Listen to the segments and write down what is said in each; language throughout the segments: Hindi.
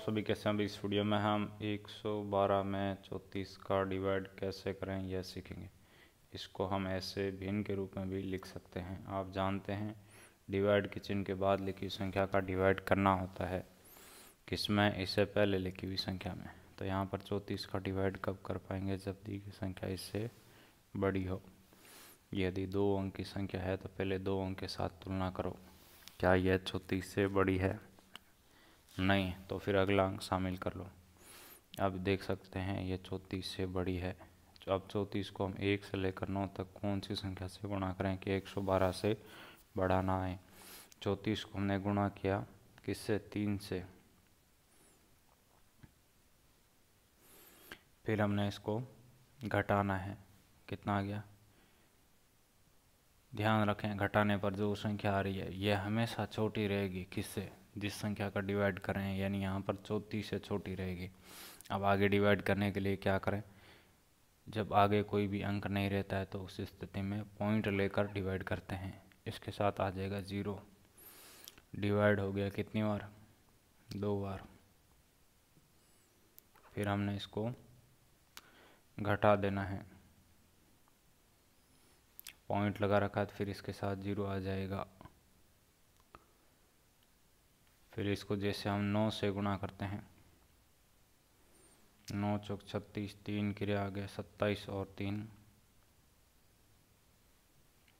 सभी कैसे हम इस वीडियो में हम 112 में 34 का डिवाइड कैसे करें यह सीखेंगे इसको हम ऐसे भिन्न के रूप में भी लिख सकते हैं आप जानते हैं डिवाइड के चिन्ह के बाद लिखी हुई संख्या का डिवाइड करना होता है किसमें इससे पहले लिखी हुई संख्या में तो यहाँ पर 34 का डिवाइड कब कर पाएंगे जब दी गई संख्या इससे बड़ी हो यदि दो अंक की संख्या है तो पहले दो अंक के साथ तुलना करो क्या यह चौंतीस से बड़ी है नहीं तो फिर अगला अंक शामिल कर लो अब देख सकते हैं ये चौंतीस से बड़ी है अब चौंतीस को हम एक से लेकर नौ तक कौन सी संख्या से गुणा करें कि एक सौ बारह से बड़ा ना आए चौंतीस को हमने गुणा किया किससे तीन से फिर हमने इसको घटाना है कितना आ गया ध्यान रखें घटाने पर जो संख्या आ रही है यह हमेशा छोटी रहेगी किससे जिस संख्या का डिवाइड करें यानी यहाँ पर चौथी से छोटी रहेगी अब आगे डिवाइड करने के लिए क्या करें जब आगे कोई भी अंक नहीं रहता है तो उस स्थिति में पॉइंट लेकर डिवाइड करते हैं इसके साथ आ जाएगा ज़ीरो डिवाइड हो गया कितनी बार दो बार फिर हमने इसको घटा देना है पॉइंट लगा रखा है तो फिर इसके साथ ज़ीरो आ जाएगा फिर इसको जैसे हम नौ से गुणा करते हैं नौ चौक छत्तीस तीन क्रिया आगे सत्ताईस और तीन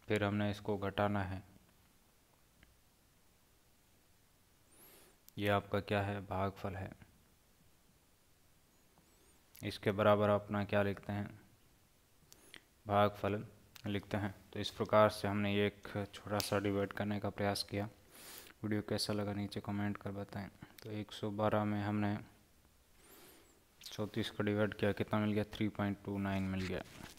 फिर हमने इसको घटाना है ये आपका क्या है भागफल है इसके बराबर अपना क्या लिखते हैं भागफल लिखते हैं तो इस प्रकार से हमने एक छोटा सा डिवाइड करने का प्रयास किया वीडियो कैसा लगा नीचे कमेंट कर बताएं तो 112 में हमने चौंतीस को डिवाइड किया कितना मिल गया 3.29 मिल गया